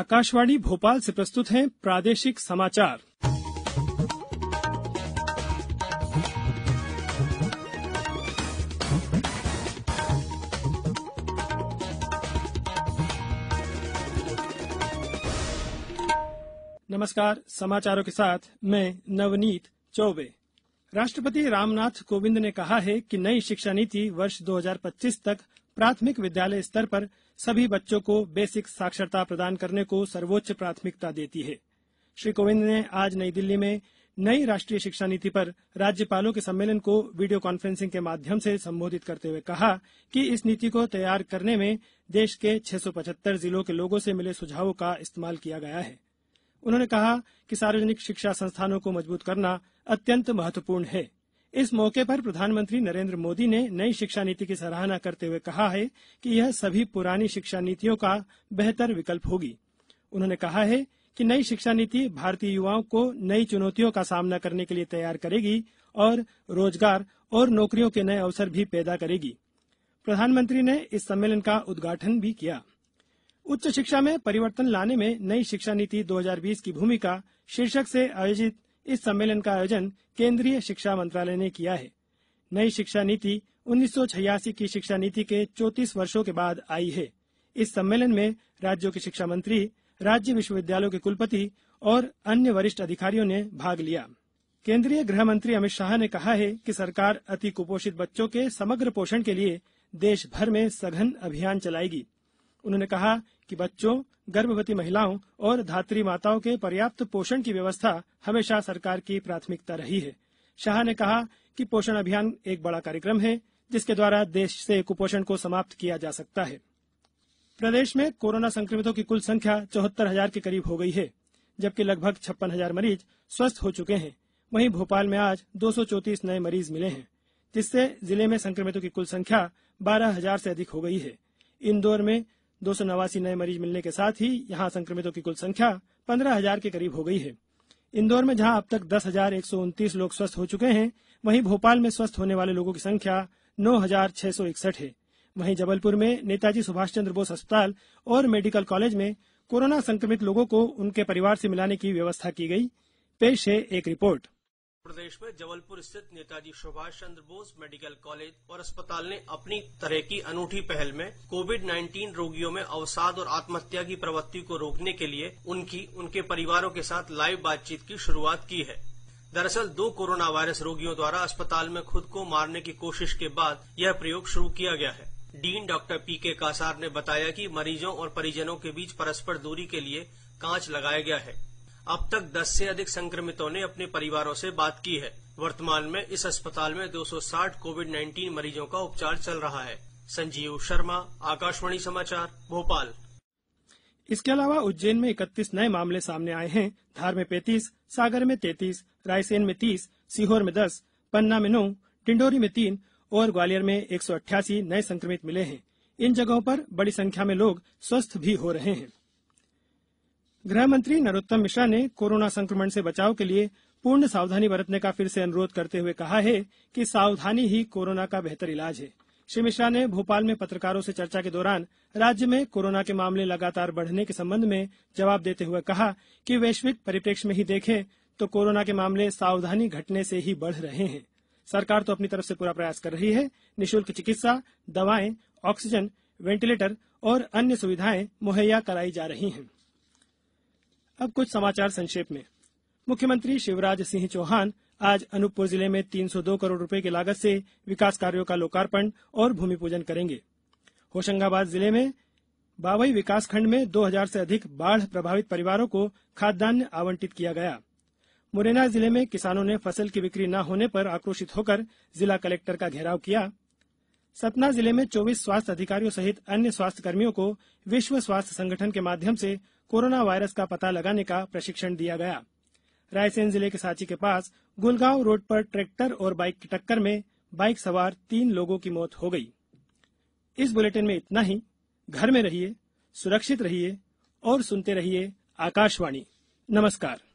आकाशवाणी भोपाल से प्रस्तुत हैं प्रादेशिक समाचार नमस्कार समाचारों के साथ मैं नवनीत चौबे राष्ट्रपति रामनाथ कोविंद ने कहा है कि नई शिक्षा नीति वर्ष 2025 तक प्राथमिक विद्यालय स्तर पर सभी बच्चों को बेसिक साक्षरता प्रदान करने को सर्वोच्च प्राथमिकता देती है श्री कोविंद ने आज नई दिल्ली में नई राष्ट्रीय शिक्षा नीति पर राज्यपालों के सम्मेलन को वीडियो कॉन्फ्रेंसिंग के माध्यम से संबोधित करते हुए कहा कि इस नीति को तैयार करने में देश के 675 जिलों के लोगों से मिले सुझावों का इस्तेमाल किया गया है उन्होंने कहा कि सार्वजनिक शिक्षा संस्थानों को मजबूत करना अत्यंत महत्वपूर्ण है इस मौके पर प्रधानमंत्री नरेन्द्र मोदी ने नई शिक्षा नीति की सराहना करते हुए कहा है कि यह सभी पुरानी शिक्षा नीतियों का बेहतर विकल्प होगी उन्होंने कहा है कि नई शिक्षा नीति भारतीय युवाओं को नई चुनौतियों का सामना करने के लिए तैयार करेगी और रोजगार और नौकरियों के नए अवसर भी पैदा करेगी प्रधानमंत्री ने इस सम्मेलन का उद्घाटन भी किया उच्च शिक्षा में परिवर्तन लाने में नई शिक्षा नीति 2020 की भूमिका शीर्षक से आयोजित इस सम्मेलन का आयोजन केंद्रीय शिक्षा मंत्रालय ने किया है नई शिक्षा नीति उन्नीस की शिक्षा नीति के चौतीस वर्षों के बाद आई है इस सम्मेलन में राज्यों के शिक्षा मंत्री राज्य विश्वविद्यालयों के कुलपति और अन्य वरिष्ठ अधिकारियों ने भाग लिया केंद्रीय गृह मंत्री अमित शाह ने कहा है कि सरकार अति कुपोषित बच्चों के समग्र पोषण के लिए देश भर में सघन अभियान चलाएगी उन्होंने कहा कि बच्चों गर्भवती महिलाओं और धात्री माताओं के पर्याप्त पोषण की व्यवस्था हमेशा सरकार की प्राथमिकता रही है शाह ने कहा कि पोषण अभियान एक बड़ा कार्यक्रम है जिसके द्वारा देश से कुपोषण को समाप्त किया जा सकता है प्रदेश में कोरोना संक्रमितों की कुल संख्या चौहत्तर हजार के करीब हो गई है जबकि लगभग छप्पन हजार मरीज स्वस्थ हो चुके हैं वहीं भोपाल में आज दो नए मरीज मिले हैं जिससे जिले में संक्रमितों की कुल संख्या बारह हजार से अधिक हो गई है इंदौर में दो सौ नवासी नए मरीज मिलने के साथ ही यहां संक्रमितों की कुल संख्या पंद्रह हजार के करीब हो गई है इंदौर में जहां अब तक दस हजार एक सौ उनतीस लोग स्वस्थ हो चुके हैं वहीं भोपाल में स्वस्थ होने वाले लोगों की संख्या नौ हजार छह सौ इकसठ है वहीं जबलपुर में नेताजी सुभाष चंद्र बोस अस्पताल और मेडिकल कॉलेज में कोरोना संक्रमित लोगों को उनके परिवार से मिलाने की व्यवस्था की गई पेश है एक रिपोर्ट प्रदेश में जबलपुर स्थित नेताजी सुभाष चंद्र बोस मेडिकल कॉलेज और अस्पताल ने अपनी तरह की अनूठी पहल में कोविड 19 रोगियों में अवसाद और आत्महत्या की प्रवृत्ति को रोकने के लिए उनकी उनके परिवारों के साथ लाइव बातचीत की शुरुआत की है दरअसल दो कोरोना वायरस रोगियों द्वारा अस्पताल में खुद को मारने की कोशिश के बाद यह प्रयोग शुरू किया गया है डीन डॉक्टर पी के कासार ने बताया कि मरीजों और परिजनों के बीच परस्पर दूरी के लिए कांच लगाया गया है अब तक 10 से अधिक संक्रमितों ने अपने परिवारों से बात की है वर्तमान में इस अस्पताल में 260 कोविड 19 मरीजों का उपचार चल रहा है संजीव शर्मा आकाशवाणी समाचार भोपाल इसके अलावा उज्जैन में 31 नए मामले सामने आए हैं धार में पैतीस सागर में तैतीस रायसेन में तीस सीहोर में दस पन्ना में नौ डिंडोरी में तीन और ग्वालियर में एक नए संक्रमित मिले हैं इन जगहों पर बड़ी संख्या में लोग स्वस्थ भी हो रहे हैं गृह मंत्री नरोत्तम मिश्रा ने कोरोना संक्रमण से बचाव के लिए पूर्ण सावधानी बरतने का फिर से अनुरोध करते हुए कहा है कि सावधानी ही कोरोना का बेहतर इलाज है श्री मिश्रा ने भोपाल में पत्रकारों से चर्चा के दौरान राज्य में कोरोना के मामले लगातार बढ़ने के संबंध में जवाब देते हुए कहा कि वैश्विक परिप्रेक्ष्य में ही देखें तो कोरोना के मामले सावधानी घटने से ही बढ़ रहे हैं सरकार तो अपनी तरफ से पूरा प्रयास कर रही है निशुल्क चिकित्सा दवाएं ऑक्सीजन वेंटिलेटर और अन्य सुविधाएं मुहैया कराई जा रही हैं अब कुछ समाचार संक्षेप में मुख्यमंत्री शिवराज सिंह चौहान आज अनूपपुर जिले में 302 करोड़ रुपए की लागत से विकास कार्यों का लोकार्पण और भूमि पूजन करेंगे होशंगाबाद जिले में बावई विकासखंड में 2000 से अधिक बाढ़ प्रभावित परिवारों को खाद्यान्न आवंटित किया गया मुरैना जिले में किसानों ने फसल की बिक्री न होने पर आक्रोशित होकर जिला कलेक्टर का घेराव किया सतना जिले में 24 स्वास्थ्य अधिकारियों सहित अन्य स्वास्थ्य कर्मियों को विश्व स्वास्थ्य संगठन के माध्यम से कोरोना वायरस का पता लगाने का प्रशिक्षण दिया गया रायसेन जिले के सांची के पास गुलगांव रोड पर ट्रैक्टर और बाइक की टक्कर में बाइक सवार तीन लोगों की मौत हो गई इस बुलेटिन में इतना ही घर में रहिए सुरक्षित रहिए और सुनते रहिए आकाशवाणी नमस्कार